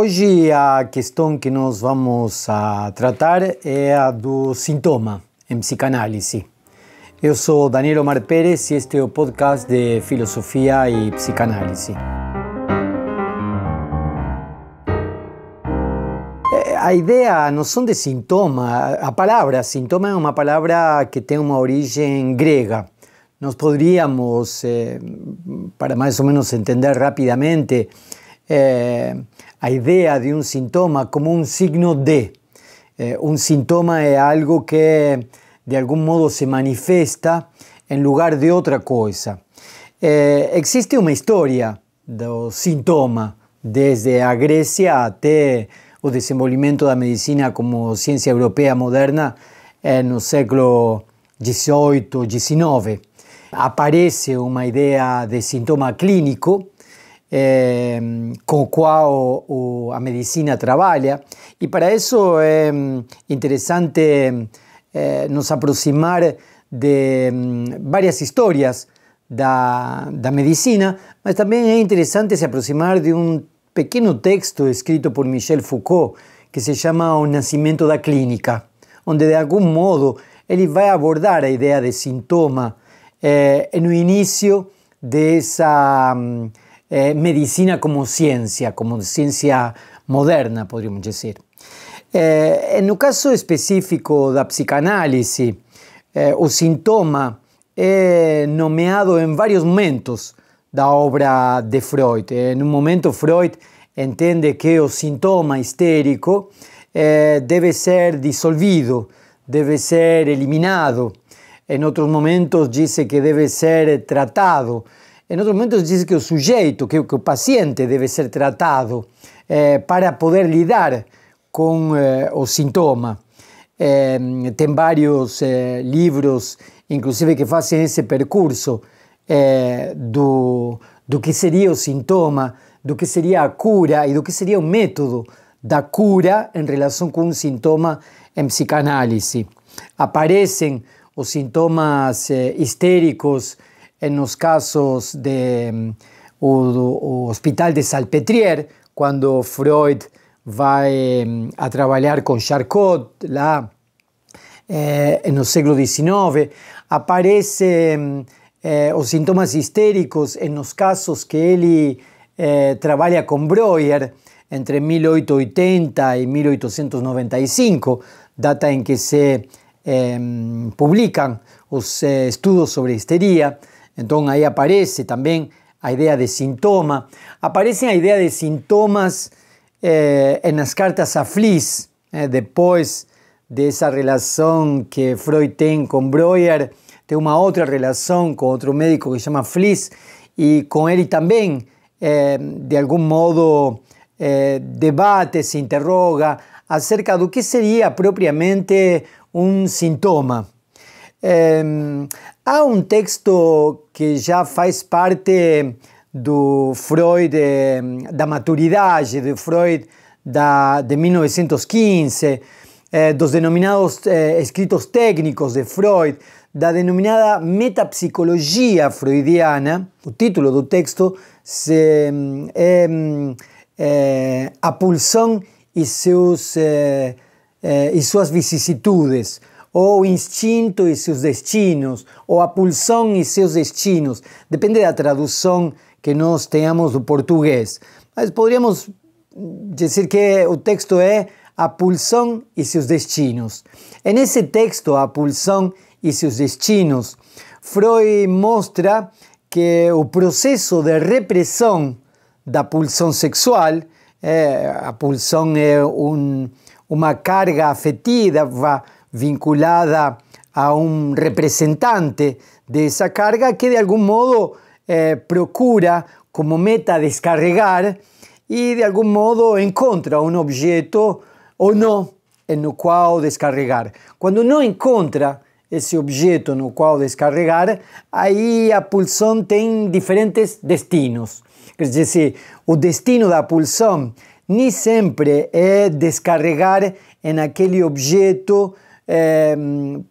Hoy la cuestión que nos vamos a tratar es la del sintoma en psicanálisis. Yo soy Daniel Omar Pérez y este es el podcast de filosofía y psicanálisis. Eh, la idea no son de síntoma, a palabra síntoma es una palabra que tiene una origen griega. Nos podríamos, eh, para más o menos entender rápidamente... Eh, la idea de un síntoma como un signo de. Eh, un síntoma es algo que de algún modo se manifiesta en lugar de otra cosa. Eh, existe una historia del síntoma desde la Grecia el o de la medicina como ciencia europea moderna en el siglo XVIII, XIX. Aparece una idea de síntoma clínico Em, con cuál cual o, a medicina trabaja. Y para eso es em, interesante em, eh, nos aproximar de varias historias de la medicina, pero también es interesante se aproximar de un pequeño texto escrito por Michel Foucault que se llama nacimiento de da Clínica, donde de algún modo él va a abordar la idea de eh, en el inicio de esa... Eh, medicina como ciencia, como ciencia moderna, podríamos decir. Eh, en el caso específico de psicanálisis, eh, el sintoma es nomeado en varios momentos la obra de Freud. En un momento, Freud entiende que el sintoma histérico eh, debe ser disolvido, debe ser eliminado. En otros momentos, dice que debe ser tratado. En outros momentos dice que o sujeito, que, que paciente debe ser tratado eh, para poder lidar con eh, sintoma. Eh, tem vários eh, livros, inclusive, que fazem esse percurso eh, do, do que seria o sintoma, do que seria a cura e do que seria o método da cura em relação com um sintoma em psicanálise. Aparecem os sintomas eh, histéricos en los casos de mm, Hospital de Salpetrier, cuando Freud va em, a trabajar con Charcot eh, en el siglo XIX, aparecen los em, eh, síntomas histéricos en los casos que él eh, trabaja con Breuer entre 1880 y 1895, data en que se em, publican los estudios sobre histeria, entonces ahí aparece también la idea de síntoma. Aparece la idea de síntomas eh, en las cartas a Fliss, eh, después de esa relación que Freud tiene con Breuer, tiene una otra relación con otro médico que se llama Fliss, y con él también, eh, de algún modo, debate, se interroga acerca de qué sería propiamente un síntoma. É, há um texto que já faz parte do Freud, da maturidade de Freud da, de 1915, é, eh, dos denominados é, escritos técnicos de Freud, da denominada metapsicologia freudiana. O título do texto se, é, é A Pulsão e, seus, e suas vicissitudes. o instinto y sus destinos, o a pulsão y seus destinos. Depende de la traducción que nos tenhamos do portugués podríamos decir que el texto es a pulsão y sus destinos. En ese texto, a pulsão y sus destinos, Freud mostra que o proceso de repressão da pulsão sexual, é, a pulsão una carga afetiva vinculada a un representante de esa carga que de algún modo eh, procura como meta descargar y de algún modo encuentra un objeto o no en el cual descargar. Cuando no encuentra ese objeto en el cual descargar, ahí la pulsión tiene diferentes destinos. Es decir, el destino de la pulsón ni siempre es descargar en aquel objeto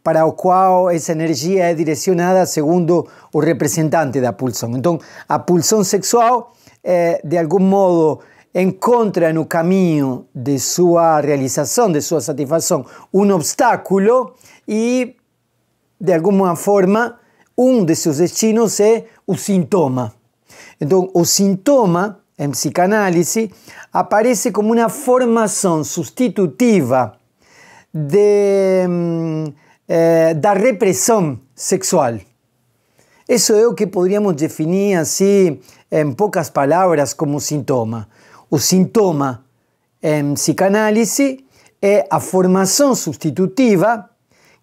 para o qual essa energia é direcionada segundo o representante da pulsão. Então, a pulsão sexual, é, de algum modo, encontra no caminho de sua realização, de sua satisfação, um obstáculo e, de alguma forma, um de seus destinos é o sintoma. Então, o sintoma, em psicanálise, aparece como uma formação substitutiva de, la mm, eh, represión sexual. Eso es lo que podríamos definir así en pocas palabras como síntoma. O sintoma en psicanálisis es la formación sustitutiva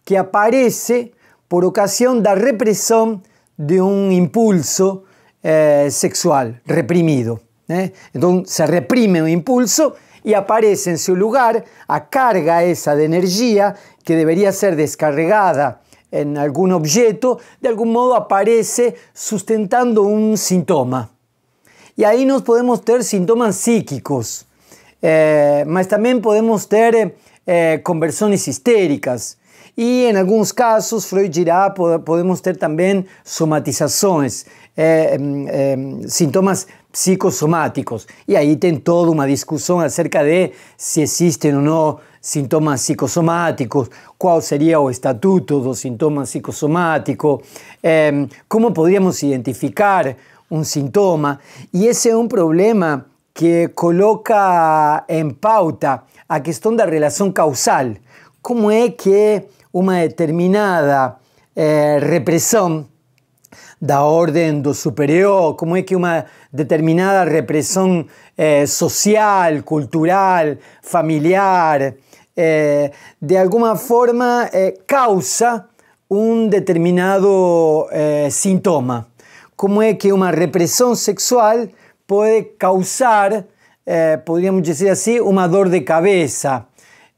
que aparece por ocasión de la represión de un impulso eh, sexual reprimido. ¿eh? Entonces se reprime un impulso y aparece en su lugar a carga esa de energía que debería ser descargada en algún objeto, de algún modo aparece sustentando un síntoma. Y ahí nos podemos tener síntomas psíquicos, eh, mas también podemos tener eh, conversiones histéricas, y en algunos casos, Freud dirá, podemos tener también somatizaciones, eh, em, em, síntomas psicosomáticos. Y ahí tiene toda una discusión acerca de si existen o no síntomas psicosomáticos, cuál sería el estatuto de síntomas psicosomático, em, cómo podríamos identificar un síntoma. Y ese es un problema que coloca en pauta a de la relación causal. ¿Cómo es que una determinada eh, represión de da Orden do superior, como es que una determinada represión eh, social, cultural, familiar, eh, de alguna forma causa un determinado síntoma. Como es que una represión sexual puede causar, podríamos decir así, una dor de cabeza.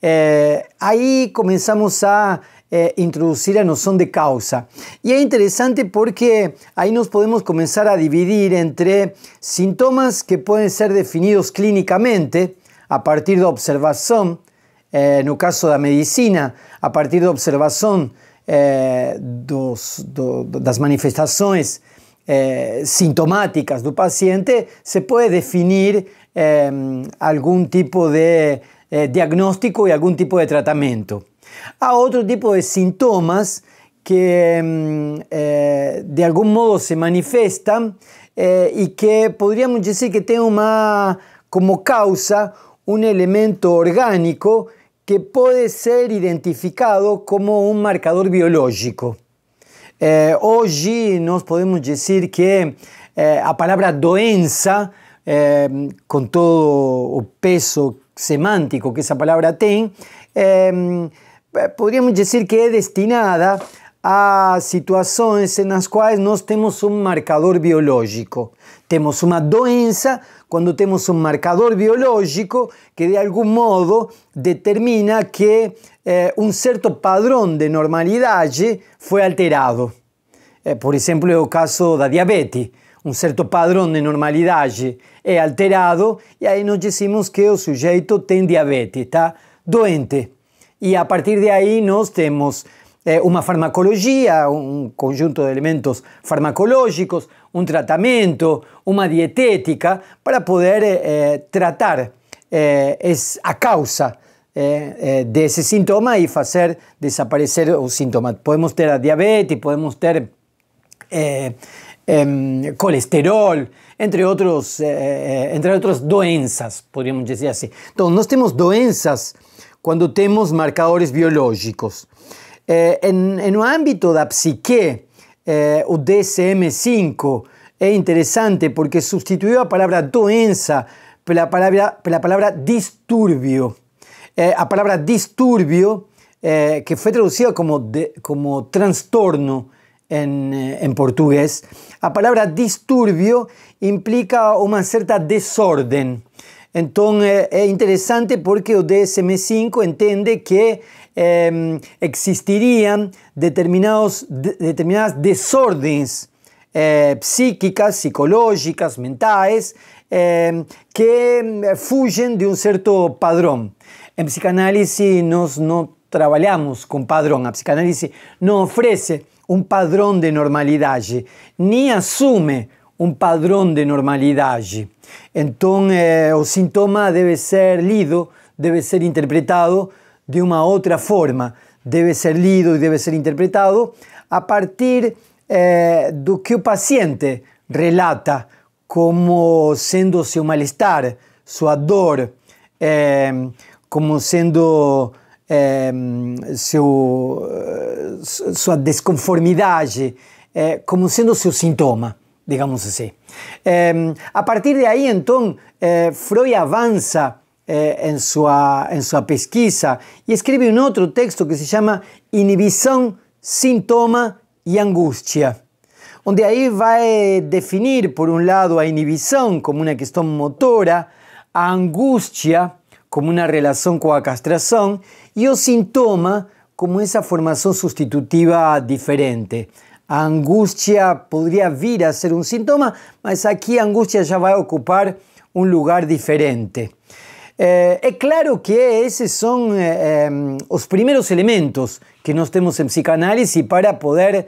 Eh, ahí comenzamos a eh, introducir la noción de causa. Y es interesante porque ahí nos podemos comenzar a dividir entre síntomas que pueden ser definidos clínicamente a partir de observación, eh, en el caso de la medicina, a partir de observación de las manifestaciones sintomáticas del paciente, se puede definir algún tipo de eh, diagnóstico y algún tipo de tratamiento. A otro tipo de síntomas que mm, eh, de algún modo se manifiestan eh, y que podríamos decir que tienen como causa un elemento orgánico que puede ser identificado como un marcador biológico. hoy nos podemos decir que la palabra doença Em, con todo el peso semántico que esa palabra tiene, em, eh, podríamos decir que es destinada a situaciones en las cuales no tenemos un marcador biológico. Tenemos una doença cuando tenemos un marcador biológico que de algún modo determina que eh, un cierto padrón de normalidad fue alterado. Eh, por ejemplo, es el caso la diabetes un cierto padrón de normalidad es alterado y e ahí nos decimos que el sujeto tiene diabetes, está Doente. Y e a partir de ahí nos tenemos una farmacología, un um conjunto de elementos farmacológicos, un um tratamiento, una dietética para poder tratar eh, a causa de ese síntoma y e hacer desaparecer el síntoma. Podemos tener diabetes, podemos tener... Em, colesterol, entre, otros, eh, eh, entre otras doenzas podríamos decir así, entonces no tenemos doenzas cuando tenemos marcadores biológicos. Eh, en, un ámbito de la psique, eh, o DSM-5 es interesante porque sustituyó la palabra doenza por la palabra, la palabra disturbio. la palabra disturbio, que fue traducida como trastorno, eh, en, portugués. La palabra disturbio implica una cierta desorden. Entonces eh, es interesante porque el DSM-5 entiende que em, existirían determinados, determinadas desórdenes eh, psíquicas, psicológicas, mentales, em, que em, fluyen de un cierto padrón. En psicanálisis no trabajamos con padrón, la psicanálisis no ofrece un padrón de normalidad, ni asume un padrón de normalidad. Entonces, el eh, síntoma debe ser lido, debe ser interpretado de una otra forma, Debe ser lido y e debe ser interpretado a partir eh, de lo que el paciente relata como siendo su malestar, su dolor, eh, como siendo... Ehm, su su sua desconformidade eh, como siendo su sintoma, digamos así. Ehm, a partir de ahí, entonces, eh, Freud avanza en eh, em su em sua pesquisa y e escribe un um otro texto que se Inhibición, Síntoma y e Angustia donde ahí va a definir, por un um lado, a inhibición como una cuestión motora, a angústia como una relación con la castración, y o síntoma como esa formación sustitutiva diferente. Angustia angustia podría vir a ser un síntoma, mas aquí angustia ya va a ocupar un lugar diferente. Eh, es claro que esos son eh, eh, los primeros elementos que nos tenemos en psicanálisis para poder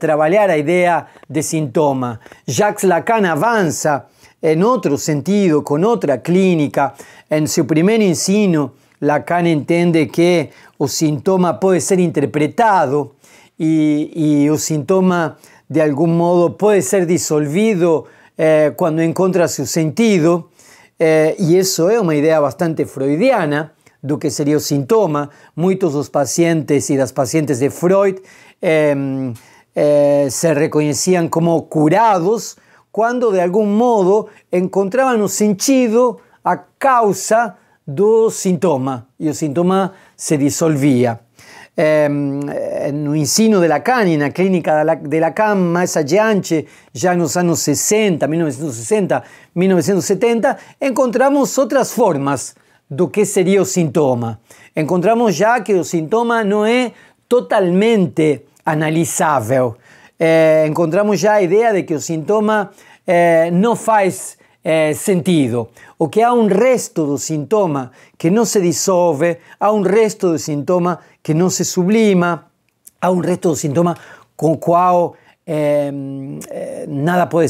trabajar la idea de síntoma. Jacques Lacan avanza en otro sentido, con otra clínica. En su primer ensino, Lacan entiende que el síntoma puede ser interpretado y, y el síntoma de algún modo puede ser disolvido eh, cuando encuentra su sentido. Eh, y eso es una idea bastante freudiana de lo que sería el síntoma. Muchos de los pacientes y las pacientes de Freud em, eh, se reconocían como curados cuando de algún modo encontraban un sentido a causa del síntoma y el síntoma se disolvía. Em, en un ensino de en la clínica de la más allá ya en los años 60, 1960, 1970, encontramos otras formas de que sería el síntoma. Encontramos ya que el síntoma no es totalmente analizable, eh, encontramos ya la idea de que el síntoma eh, no hace eh, sentido, O que hay un resto de síntoma que no se disuelve, hay un resto de síntoma que no se sublima, hay un resto de síntoma con los nada puede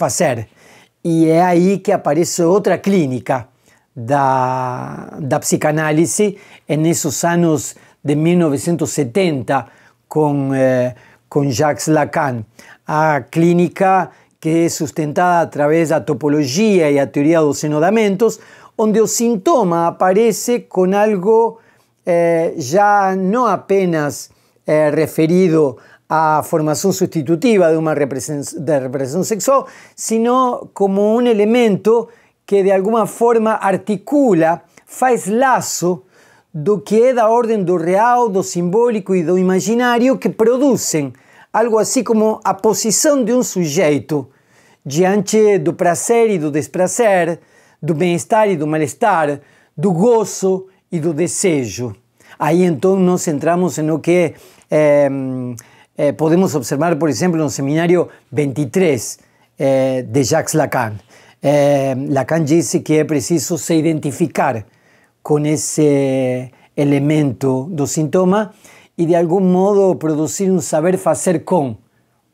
hacer y es ahí que aparece otra clínica da, da en esos años de 1970, con con Jacques Lacan, a clínica que es sustentada a través de la topología y la teoría los enodamentos, donde el síntoma aparece con algo eh, ya no apenas eh, referido a formación sustitutiva de una representación, sexual, sino como un elemento que de alguna forma articula, faz lazo do que da orden do real, do simbólico y e do imaginario que producen algo assim como a posição de um sujeito diante do prazer e do desprazer, do bem-estar e do mal-estar, do gozo e do desejo. Aí então nós entramos no que é, é, podemos observar, por exemplo, no seminário 23 é, de Jacques Lacan. Eh, Lacan disse que é preciso se identificar com esse elemento do sintoma y de algún modo producir un saber hacer con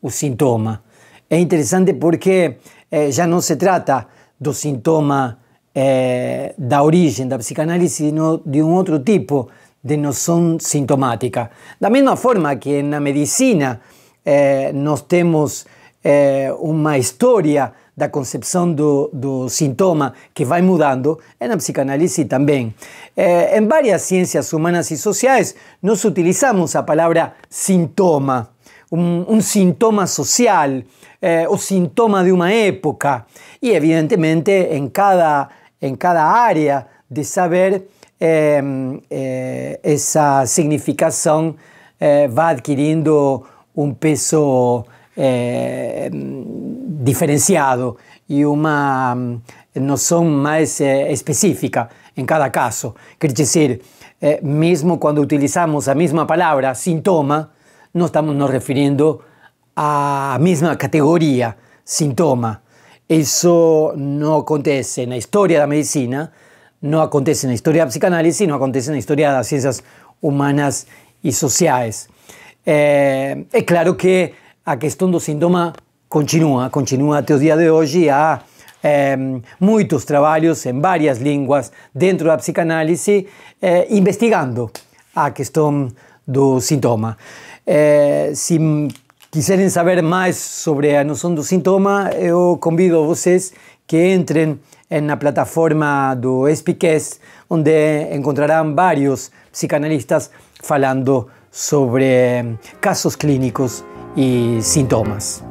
un síntoma Es interesante porque eh, ya no se trata de síntoma eh, da origen la psicanálisis, sino de un otro tipo de noción sintomática. De la misma forma que en la medicina eh, nos tenemos eh, una historia da concepción do, do sintoma que va mudando, en la psicanálise también. Eh, en varias ciencias humanas y sociales nos utilizamos la palabra síntoma, un síntoma social, eh, o síntoma de una época. y evidentemente, en cada, cada área de saber, em, eh, esa significación va adquiriendo un peso eh, diferenciado y una mm, noción son más eh, específica en cada caso. quiere decir eh, mismo cuando utilizamos la misma palabra sintoma, no estamos nos refiriendo a la misma categoría síntoma. eso no acontece en la historia de la medicina, no acontece en la historia de la psicanálisis no acontece en la historia de las ciencias humanas y sociales es claro que a questão do sintoma continua, continua até o dia de hoje. Há é, ehm, muitos trabalhos em várias línguas dentro da psicanálise é, investigando a questão do sintoma. É, eh, se quiserem saber mais sobre a noção do sintoma, eu convido vocês que entrem na plataforma do SPQS, onde encontrarão vários psicanalistas falando sobre ehm, casos clínicos y síntomas.